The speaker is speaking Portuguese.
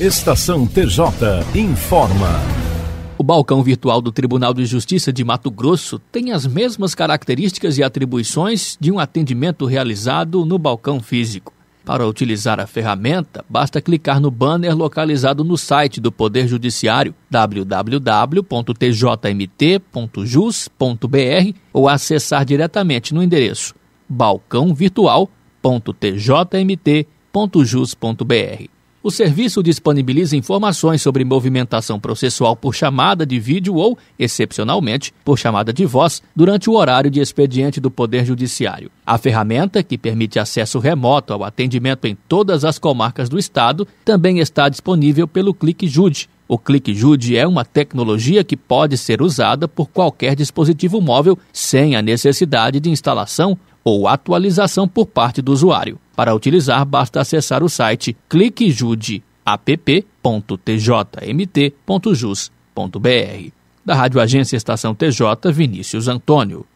Estação TJ informa. O balcão virtual do Tribunal de Justiça de Mato Grosso tem as mesmas características e atribuições de um atendimento realizado no balcão físico. Para utilizar a ferramenta, basta clicar no banner localizado no site do Poder Judiciário www.tjmt.jus.br ou acessar diretamente no endereço balcãovirtual.tjmt.jus.br. O serviço disponibiliza informações sobre movimentação processual por chamada de vídeo ou, excepcionalmente, por chamada de voz durante o horário de expediente do Poder Judiciário. A ferramenta, que permite acesso remoto ao atendimento em todas as comarcas do Estado, também está disponível pelo Clique Jude. O Clique Jude é uma tecnologia que pode ser usada por qualquer dispositivo móvel sem a necessidade de instalação ou atualização por parte do usuário. Para utilizar, basta acessar o site cliquejudeapp.tjmt.jus.br. Da Rádio Agência Estação TJ, Vinícius Antônio.